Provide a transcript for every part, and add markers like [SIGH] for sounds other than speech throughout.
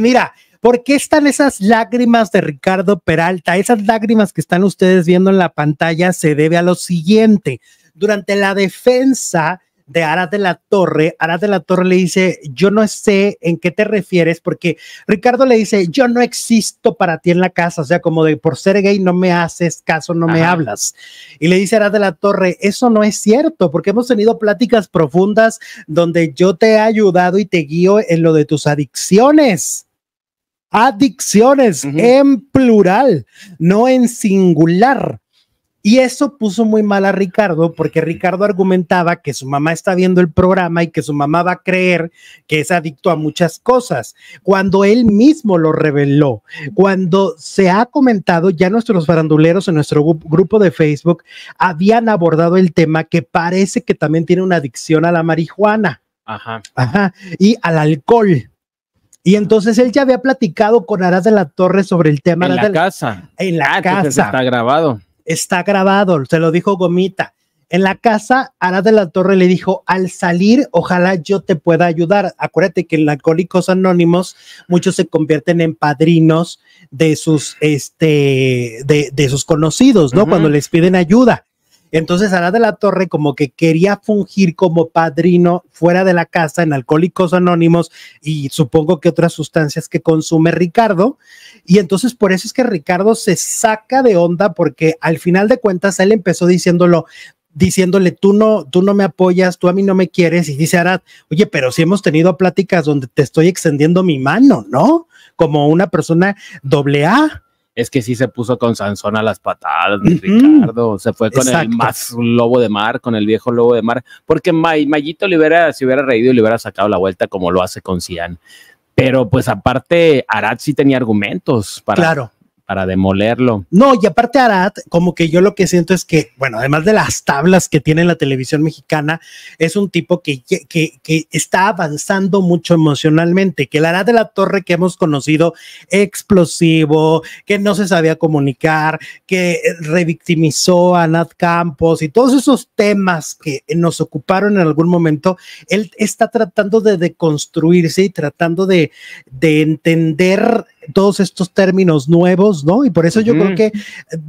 Mira, ¿por qué están esas lágrimas de Ricardo Peralta? Esas lágrimas que están ustedes viendo en la pantalla se debe a lo siguiente. Durante la defensa de Aras de la Torre. Aras de la Torre le dice, yo no sé en qué te refieres, porque Ricardo le dice, yo no existo para ti en la casa, o sea, como de por ser gay no me haces caso, no me hablas. Y le dice Aras de la Torre, eso no es cierto, porque hemos tenido pláticas profundas donde yo te he ayudado y te guío en lo de tus adicciones adicciones en plural, no en singular. Y eso puso muy mal a Ricardo porque Ricardo argumentaba que su mamá está viendo el programa y que su mamá va a creer que es adicto a muchas cosas, cuando él mismo lo reveló. Cuando se ha comentado, ya nuestros faranduleros en nuestro grupo de Facebook habían abordado el tema que parece que también tiene una adicción a la marihuana. Ajá. Ajá. Y al alcohol. Y entonces él ya había platicado con Aras de la Torre sobre el tema. En la, de casa. En la ah, casa. Está grabado está grabado, se lo dijo Gomita. En la casa, Ara de la Torre le dijo, al salir, ojalá yo te pueda ayudar. Acuérdate que en Alcohólicos Anónimos muchos se convierten en padrinos de sus, este, de, sus conocidos, ¿no? Cuando les piden ayuda. Entonces Arad de la Torre como que quería fungir como padrino fuera de la casa en Alcohólicos Anónimos y supongo que otras sustancias que consume Ricardo. Y entonces por eso es que Ricardo se saca de onda porque al final de cuentas él empezó diciéndolo, diciéndole, tú no, tú no me apoyas, tú a mí no me quieres. Y dice Arad, oye, pero si hemos tenido pláticas donde te estoy extendiendo mi mano, ¿no? Como una persona doble A es que sí se puso con Sansón a las patadas, Ricardo. Se fue con el más lobo de mar, con el viejo lobo de mar, porque May, Mayito le hubiera, hubiera reído y le hubiera sacado la vuelta como lo hace con Cian. Pero pues aparte, Arad sí tenía argumentos para, claro para demolerlo. No, y aparte Arad, como que yo lo que siento es que, bueno, además de las tablas que tiene la televisión mexicana, es un tipo que, que, está avanzando mucho emocionalmente, que el Arad de la Torre que hemos conocido, explosivo, que no se sabía comunicar, que revictimizó a Nat Campos y todos esos temas que nos ocuparon en algún momento, él está tratando de deconstruirse y tratando de, de entender todos estos términos nuevos, ¿no? Y por eso yo creo que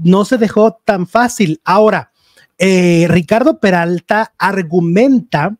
no se dejó tan fácil. Ahora, eh, Ricardo Peralta argumenta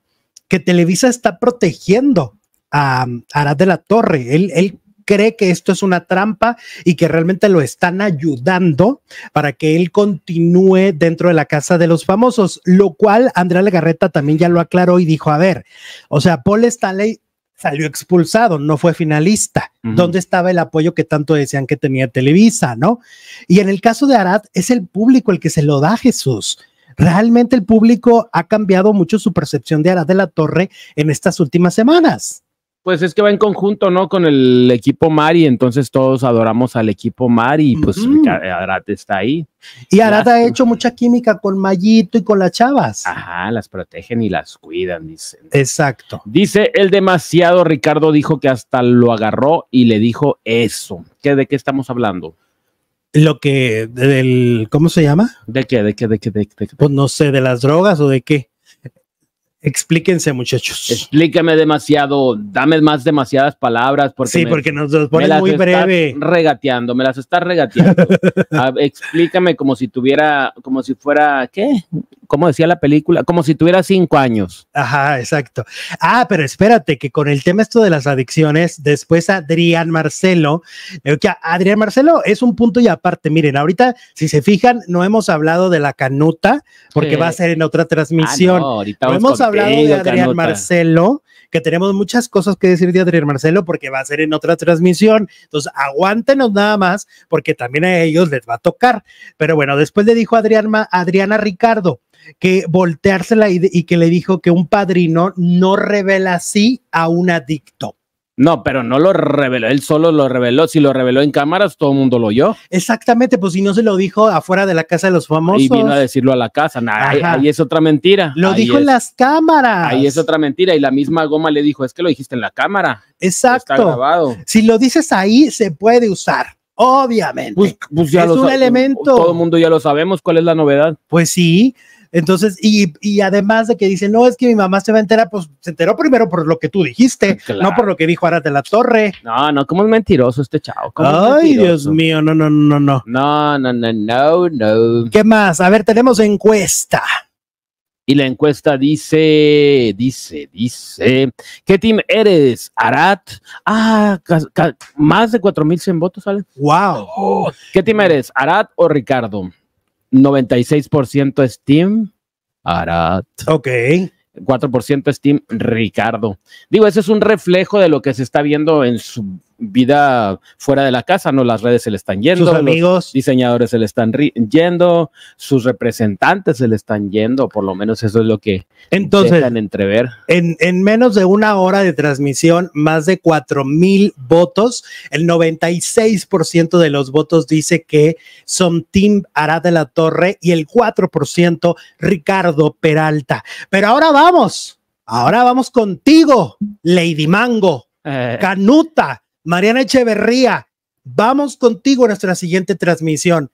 que Televisa está protegiendo um, a Arad de la Torre. Él, él cree que esto es una trampa y que realmente lo están ayudando para que él continúe dentro de la casa de los famosos, lo cual Andrea Legarreta también ya lo aclaró y dijo, a ver, o sea, Paul Stanley salió expulsado, no fue finalista. ¿Dónde estaba el apoyo que tanto decían que tenía Televisa, no? Y en el caso de Arad, es el público el que se lo da a Jesús. Realmente el público ha cambiado mucho su percepción de Arad de la Torre en estas últimas semanas. Pues es que va en conjunto, ¿no? Con el equipo Mari, entonces todos adoramos al equipo Mari y pues Arata está ahí. Y Arata ha hecho mucha química con Mayito y con las chavas. Ajá, las protegen y las cuidan, dicen. Exacto. Dice el demasiado Ricardo dijo que hasta lo agarró y le dijo eso. ¿Qué, ¿De qué estamos hablando? Lo que, del, ¿cómo se llama? ¿De qué? ¿De qué? ¿De qué? De qué? Pues no sé, de las drogas o de qué. Explíquense, muchachos. Explícame demasiado, dame más demasiadas palabras. Porque sí, porque nos los pones muy breve. Regateando, me las estás regateando. [LAUGHS] explícame como si tuviera, como si fuera, ¿qué? como decía la película, como si tuviera cinco años. Ajá, exacto. Ah, pero espérate, que con el tema esto de las adicciones, después Adrián Marcelo, eh, que Adrián Marcelo es un punto y aparte, miren, ahorita, si se fijan, no hemos hablado de la canuta, porque va a ser en otra ah, transmisión. no, ahorita no hemos hablado de Adrián Marcelo, que tenemos muchas cosas que decir de Adrián Marcelo, porque va a ser en otra transmisión. Entonces, aguántenos nada más, porque también a ellos les va a tocar. Pero bueno, después le dijo Adrián, Adriana Ricardo, que volteársela y, que le dijo que un padrino no revela así a un adicto. No, pero no lo reveló, él solo lo reveló. Si lo reveló en cámaras, todo el mundo lo oyó. Exactamente, pues si no se lo dijo afuera de la casa de los famosos. Y vino a decirlo a la casa. nada ahí, es otra mentira. Lo dijo en las cámaras. Ahí es otra mentira. Y la misma goma le dijo: Es que lo dijiste en la cámara. Exacto. Está grabado. Si lo dices ahí, se puede usar. Obviamente. Pues, pues es un elemento. Todo el mundo ya lo sabemos. ¿Cuál es la novedad? Pues sí, entonces, y, y, además de que dice, no, es que mi mamá se va a enterar, pues se enteró primero por lo que tú dijiste, no por lo que dijo Arat de la Torre. No, no, como es mentiroso este chavo. Ay, Dios mío, no, no, no, no. No, no, no, no, no. ¿Qué más? A ver, tenemos encuesta. Y la encuesta dice, dice, dice, ¿qué team eres? Arat. Ah, más de 4.100 votos, ¿sale? ¡Wow! ¿Qué team eres? ¿Arat o Ricardo? 96% Steam, Arat. Ok. 4% Steam, Ricardo. Digo, ese es un reflejo de lo que se está viendo en su vida fuera de la casa, ¿no? Las redes se le están yendo, sus amigos, diseñadores se le están yendo, sus representantes se le están yendo, por lo menos eso es lo que entonces entrever. En, menos de una hora de transmisión, más de cuatro mil votos, el 96% de los votos dice que son Tim Arad de la Torre y el 4% Ricardo Peralta. Pero ahora vamos. Ahora vamos contigo, Lady Mango, eh. Canuta, Mariana Echeverría, vamos contigo a nuestra siguiente transmisión.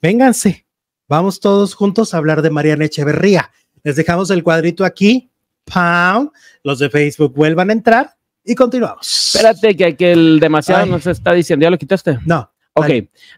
Vénganse, vamos todos juntos a hablar de Mariana Echeverría. Les dejamos el cuadrito aquí. Pound. Los de Facebook vuelvan a entrar y continuamos. Espérate, que, el demasiado nos está diciendo. ¿Ya lo quitaste? No. Ok,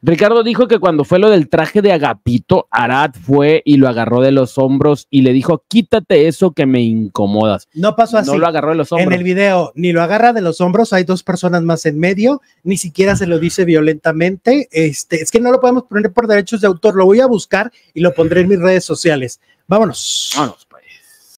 Ricardo dijo que cuando fue lo del traje de Agapito, Arad fue y lo agarró de los hombros y le dijo, quítate eso que me incomodas. No pasó así. No lo agarró de los hombros. En el video, ni lo agarra de los hombros, hay dos personas más en medio, ni siquiera se lo dice violentamente. Este, es que no lo podemos poner por derechos de autor, lo voy a buscar y lo pondré en mis redes sociales. Vámonos. Vámonos.